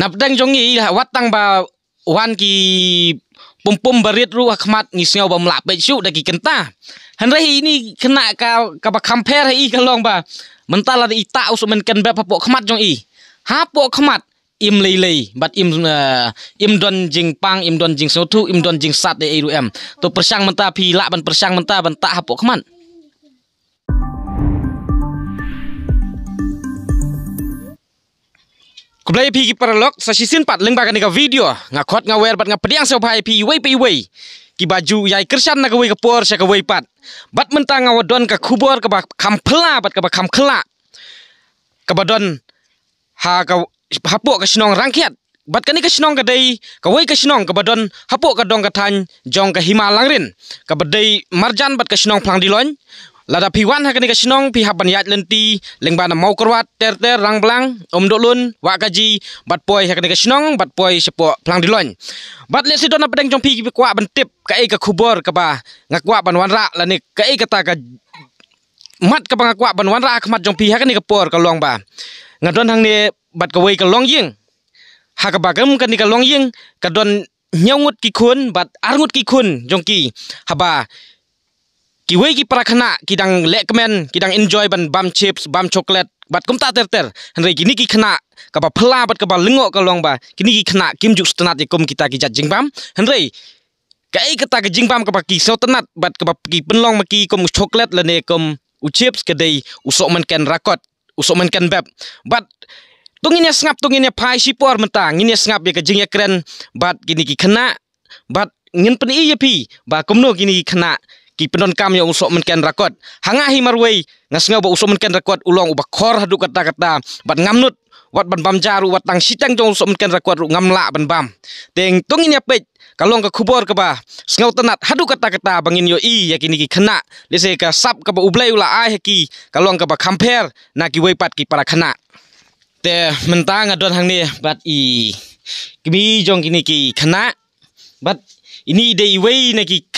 napdang jongi ha watang ba wan ki pum berit ru khmat ni sngau ba mla pe chu kenta han ini kena ka ka ba compare hi kalong ba mentala i ita usuk men ba pok khmat jongi. i ha im lei lei bat im eh, im don jing pang im don jing so im don jing sat de iru em Tu persang menta phi la ban persang menta ban tak ha pok ับไ่พี่กิปรล็อกสชิสินปัดเล่งปากันในกับวิดีโองาขอดงาเวอร์บัดงาเปรียงเซลพายพีเว่พีเว่ยกีบาจูยายกระชันนักเว่ยกับปอร์เชกเว่ยปัดบัดมันตางงาวดอนกับคูบอร์กับบคำพลาบัดกับบคำคละกับดอนหากับฮับปุกกับชนงรังเกียดบัดกันนี่กับชนงกับได้กับเว่ยกับชนงกับดอนฮับปุกกับดองกับทันจองกับหิมาลังรินกับได้มาร์จันบัดกับชนงพลังดีลอน Lada piwan hakani pi pihak banyat lenti lengbana mau kerwat ter ter rang belang om dolun wak kaji bat poi hakani kasinong bat poi sepo pelang dilon. Bat le sidon apa deng jompi kuwa bentip kubor ka ba ngak kuak ban wanra lani kai kata ka mat ke pengakwa ban wanra akmat jompi hakani kepor ka luang ba. Ngadon hang ni bat kawai ka long ying. Hakabagam um kamu ni ke long ying kadon nyaungut kikun bat arngut kikun ki haba kiwe gi prakhna kidang lekmen kidang enjoy ban bam chips bam coklat bat kum ta ter ter henre gini ki khna kaba phla bat kaba lengo kalong ba kini ki khna kim juk stenat ye kum kita ki jat jingbam henre kai kata ki jingbam kaba ki so tenat bat kaba ki penlong maki kum coklat ne kum u chips dei usok men ken rakot usok men ken beb bat tunginya sengap tunginya pai sipor mentang ini sengap ke jing ya keren bat kini ki kena bat ngin pen iya pi ba kumno gini ki kena ki penon kam yo usok men ken rakot hanga hi marwei ngasnga ba usok men ken rakot ulong uba khor hadu kata kata bat ngamnut wat ban bam jaru wat tang sitang jong usok men ken rakot ru ngamla ban bam teng tong ini apet kalong ka kubor ka ba sngau tanat hadu kata kata bangin yo i yakini ki khana lese ka sap ka ba ublai ula ai ki kalong ka ba khamper na ki wei pat ki para kena. te mentang adon hang ni bat i kimi jong kini ki kena bat ini dei wei na ki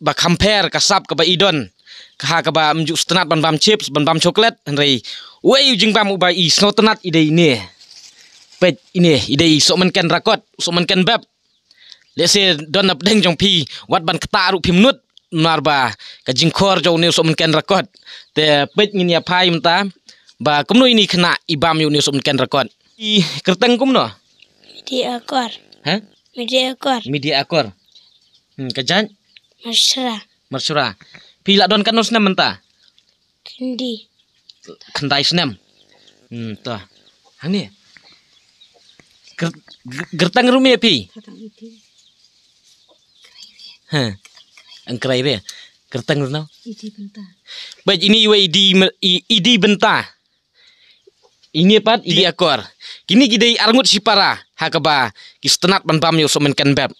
ba compare ka sap ka ba idon ka ha ka ba mjuk stenat ban bam chips ban bam coklat henri we jing bam uba i snotenat ide ini pet ini ide sok men ken rakot sok men ken bab le se don nap deng jong pi wat ban kta ru phim nut narba ka jingkhor jong ne sok men ken rakot te pet ngin ya phai mta ba ini kena ibam yu ne sok men ken rakot i kerteng kumno di akor ha media akor media akor hmm kajan Marsura. Marsura. Pilak don kanus nem menta. Kendi. Kendai senem. Hmm, toh. Hang ni. Gertang rumi api. Ya, Hah. Angkrai be. Gertang rumi. Idi benta. Baik ini iwa idi idi benta. Ini apa? idi akor. Kini kidai arngut sipara hakaba pan pam yo somen kan bab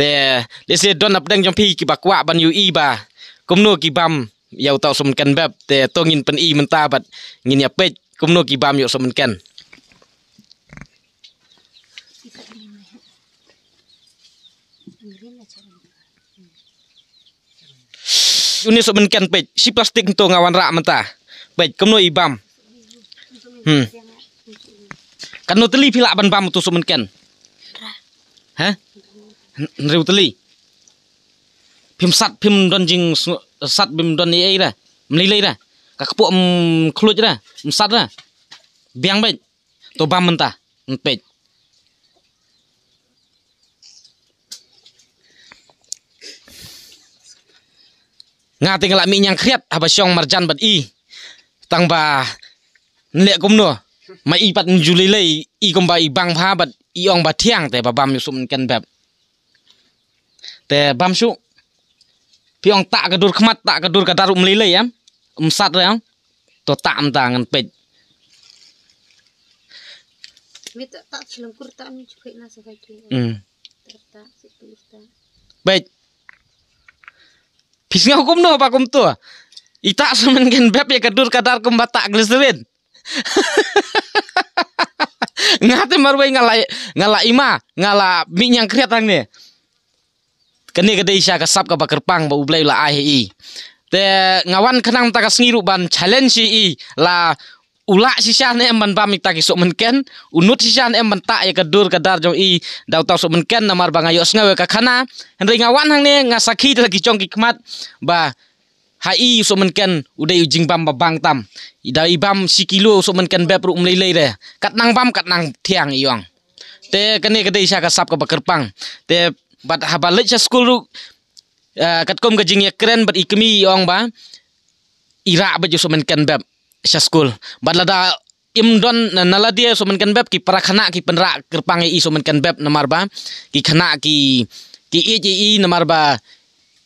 te le se don ap deng jong pi ki bakwa ban yu i ba kum no ki bam yau tau sum ken bab te to ngin pen i men ta bat ngin ya pe kum no ki bam yu sum ken Unis sum ken pe si plastik itu ngawan rak menta pe kum ibam, hmm kan no teli pilak ban bam tu sum ken Hah? រិវតលីភីមសັດភីមដុនជាងសັດភីមដុនអីអីដែរមលីលីដែរកាខ្ពក់ខ្លួចដែរមិនសັດដែរបៀងបេចតបាំមិនតាមិនពេចងាទិងឡាមីញ៉ាងគ្រៀតអបសងម៉ារចាន់បាត់អ៊ីតាំងបាលាក់គុំនោះម៉ៃអ៊ីបាត់យូលីលេអ៊ីគុំបាអ៊ីបាំងផាបាត់អ៊ីអងបាធៀងតែបាបាំយុសុំកិនបែប Te bamsu. Piong tak kedur kemat tak kedur kadaru melile ya. Emsat ya. To tak tangan pej. Wita tak juga hmm. Baik. Bisnya hukum no pak hukum Ita semen gen beb ya kedur kadar kembat tak geliserin. ngate marwai ngala ngala ima ngala minyang kriat nih kene kede isha ka sap ka bakerpang ba ublai la ai i te ngawan kenang ta ka sengiru ban challenge i la ula sha ne man mik ta ki menken unut sha ne man ta ya kedur kedar jong i dau ta so menken namar bang ayo sngawe ya ka khana henri ngawan hang ne ngasaki ta ki chong ki kmat ba hai so menken udah ujing bam ba bang tam ida ibam si kilo so menken bep ru mlei re kat nang bam kat nang tiang iwang. te kene kede isha ka sap ka bakerpang te bat haba sa school ruk uh, eh, kat kom ya keren bat ikmi yong ba ira ba jo sumen kan bab sa school bat lada imdon nala dia sumen kan bab ki parakhana ki penra kerpang e i sumen kan bab namar ba ki khana ki ki i i namar ba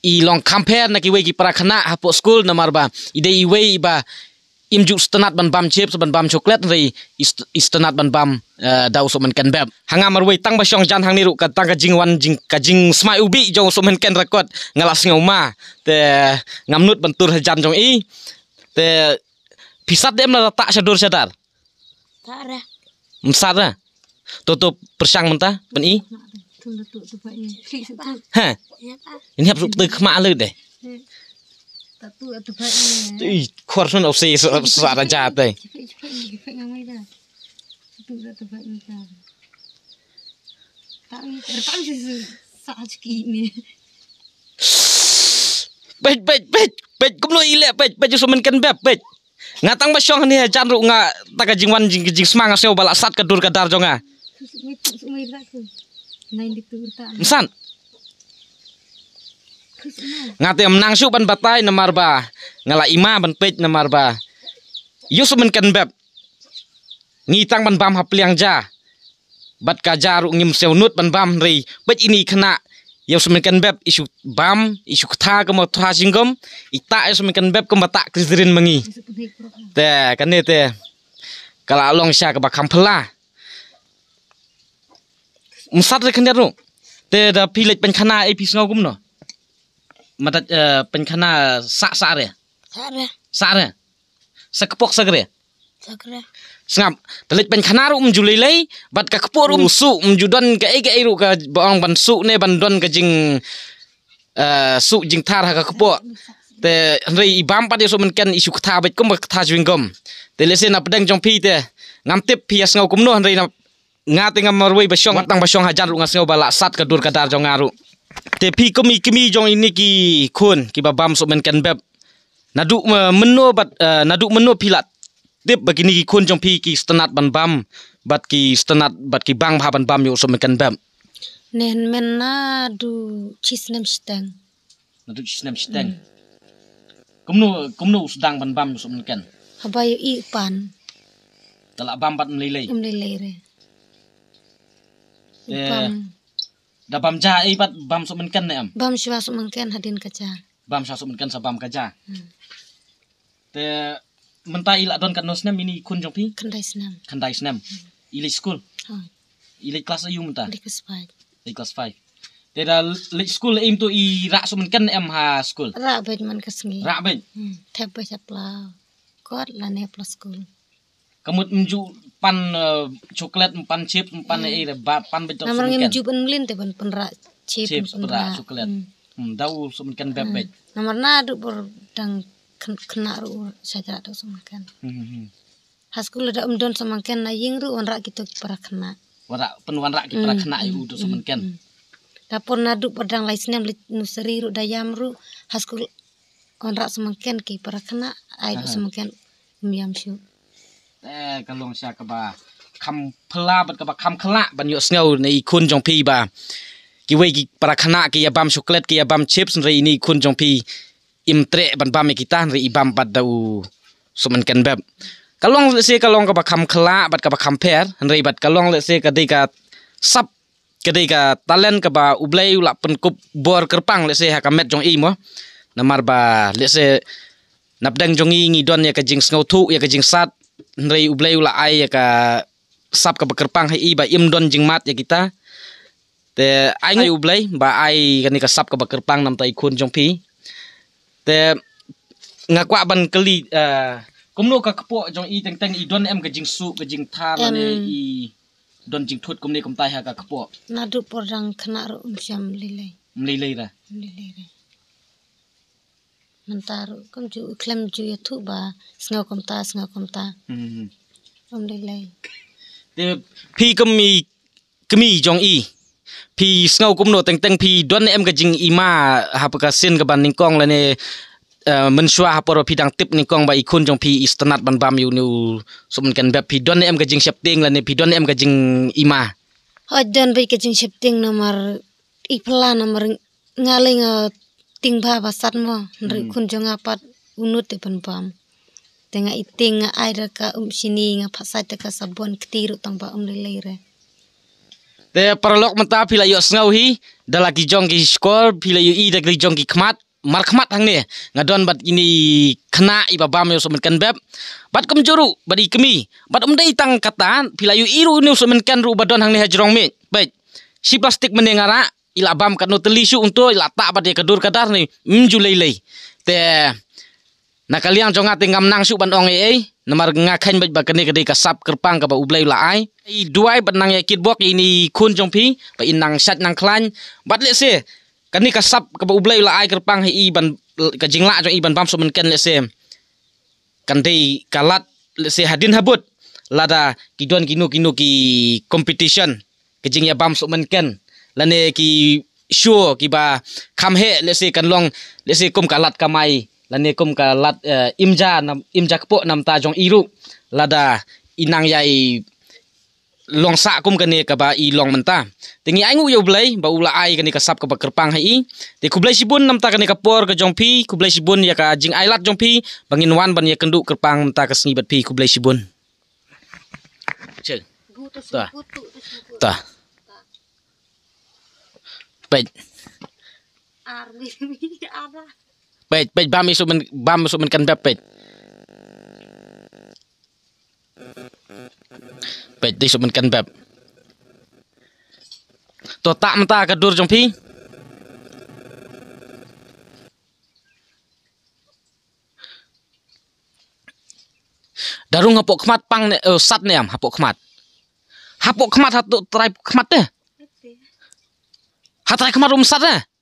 i long compare na ki we ki parakhana hapo school namar ba ide i we ba im juk stanat ban bam chips ban bam chocolate rei stanat ban bam eh, dau so men kan bab hanga mar wei tang ba syong jan hang ni ru ka tang ka jing wan jing ka jing smai ubi jong so men kan record ngalas ngauma te ngamnut bentur jan jong i te pisat dem la tak sadur sadar tak ra msar ra tutup persang mentah pen i ha ya ini hap tu kemak le deh Ih, korsen op sih suara suara jahat deh. Bet bet bet bet kumlo ile bet bet justru menken beb bet. Ngatang basyong ni canru nga takajing wan jing jing semangat seo balak sat kedur kedar jonga. Nsan ngati menang su ban batai namar ba ngala ima ban pej ba yus men ken beb ngitang ban bam hapliang ja bat kajaru ngim seunut ban bam rei ini kena yang semakin beb isu bam isu ta kemo tra singgom ita yang semakin beb kemo tak kristerin mengi teh kan teh kalau long sya bakam kampela musat rekan dia teh da pilih pencana epis ngagum no mata uh, eh, penkena sak sare ya? sare ya. sare ya? sekepok segre segre sengap pelit penkhana ru mjulilei um bat ka kepok ru um su mjudon um ka e ka ru ka bang ban su ne ban don ka jing uh, su jing tar ha ka kepok te rei ibam pa de so men ken isu kata bet kom kata te lesen na pedang jong pi te ngam tip pias ngau kumno rei na ngate ngam marwei basyong batang basyong hajan ru ngasngau balak sat ka dur ka dar jong ngaru แต่พี่ก็มีก็มีจงอินนี่กี่คนกี่บาบามสมันกันแบบนาดุมมนโนบัดนาดุมนโนพิลัดเดบบกินี่กี่คนจงพี่กี่สตนัดบันบัมบัดกี่สตนัดบัดกี่บังพาบันบัมอยู่สมันกันแบบเนนแมนนาดูชิสเนมสแตงนาดูชิสเนมสแตงกุมโนกุมโนสดังบันบัมอยู่สมันกันฮับายอีปันตลดบัมบัดมลีเลยมเลยเลยเ่อ Da bam ja pat bam so menken ne am. Bam siwa so menken hadin kaca. Bam siwa so menken sa bam kaca. ja. Hmm. Te menta ila don kan nosnem mini kun jong pi. Kandai snem. Kandai snem. Hmm. school. Ha. Ili class kelas ayu menta. Ili kelas 5. Ili kelas 5. Te da le school aim tu i rak so menken am ha school. Rak ben man sngi. Ra ben. Te Tebe sa plau. Kot la ne plus school. Kamut mju pan uh, coklat pan chip pan hmm. ira ba pan betok namar ngem jupen kan lin te pun penra chip chip penra coklat hmm. hmm dau sumkan bebet hmm. aduk na du dang kena ru saja tu sumkan haskul hmm, ada umdon semakin na ying ru orang kita pernah kena warak penuan rak kita pernah kena ibu tu sumkan dapur nadu pedang laisnya nuseri ru dayam ru haskul kontrak semakin ki pernah kena air semakin miam syuk. Eh, kalong siya ka ba kam pala ba ka ba kam kala ba nyo na ikun jong pi ba kiwe ki para kana ki yabam chocolate ki yabam chips na ini ikun pi imtre ban ba mekita na ibam pat da u suman kan beb kalong le se kalong ka ba kam kala ba ka ba kam per na ibat kalong le ka de sap ka de talent ka ublay u lak bor kerpang le se ha ka met jong imo namar ba le se Nabdang jongi ngidon ya kajing sngau tu ya kajing sat nrei ublai ula ai ya ka sap ka bekerpang hai iba don jing mat ya kita te ai ngai ublai ba ai kani ka sap ka bekerpang nam tai kun jong pi te ngakwa ban keli kumno ka kpo jong i teng teng i don em ka jing su ka jing tha la ne i don jing thut kumne kum tai ha ka kpo na du por rang khna ro um syam lilai mlilai ra mlilai ra mentar kom ju klem ju ya thu ba snga kom ta snga kom ta mm-hmm. om le de phi kom mi kom mi jong i phi snga kom no teng teng phi don em ga jing i ma ha pa ka sin ban ning kong la ne eh, ha tip ni kong ba ikun jong pi istanat ban bam yu nu sumun kan ba pi don em ga jing siap ting la ne pi don em jing ima ho don ba ka jing siap ting nomor i pla nomor ngaling ba basat mo hmm. nri kun jong apat unut te pan pam tenga iting nga da ka um sini nga phasai te ka sabon ktiru tang ba um le re te parlok mata pila yo sngau hi lagi jong ki skor pila yo i dak jong ki khmat mar khmat hang ne ngadon bat ini khna iba bam yo somen kan beb bat kum juru badi kemi bat um dei tang kata pila yo iru ni somen kan ru don hang ne ha jrong me baik si plastik menengara ila bam no telisu unto ila ba pada kedur kadar ni mjulelei mm, te kaliang jonga tingam nang su bandong e ei namar ngakhain ba bakani kede ka sap kerpang ka ba ublai la ai e i duai benang ya kit bok ini kun jong pi ba inang sat nang klan bat le se kani ka sap ka ba ublai la ai kerpang he i ban ka jingla jo i ban bam su men ken le se kalat le se hadin habut lada kidon kinu kinu ki competition kejing ya bam su men ken lane ki sure ki ba kham he le se kan long le se kum ka lat kamai lane kum ka lat eh, imja nam imja po nam ta jong iru lada inang yai long sa kum kane ka ba i long menta tingi ai ngu yo blai ba ula ai kane ka sap ka ba kerpang hai te ku blai sibun namta kane ka por ka jongpi ku blai sibun ya ka jing ai lat pi bangin wan ban ya kendu kerpang menta ka sngi bat pi ku blai sibun Cek. Ta. Ta. Pej. Arbi ada. Pej, pej bam isu men bam isu men kan pej. Pej isu men kan bab. To tak mentah kadur jong pi. Darung hapok kemat pang ne, uh, sat ne am hapok kemat. Hapok kemat satu terai kemat deh. Hatay kemar umsatnya.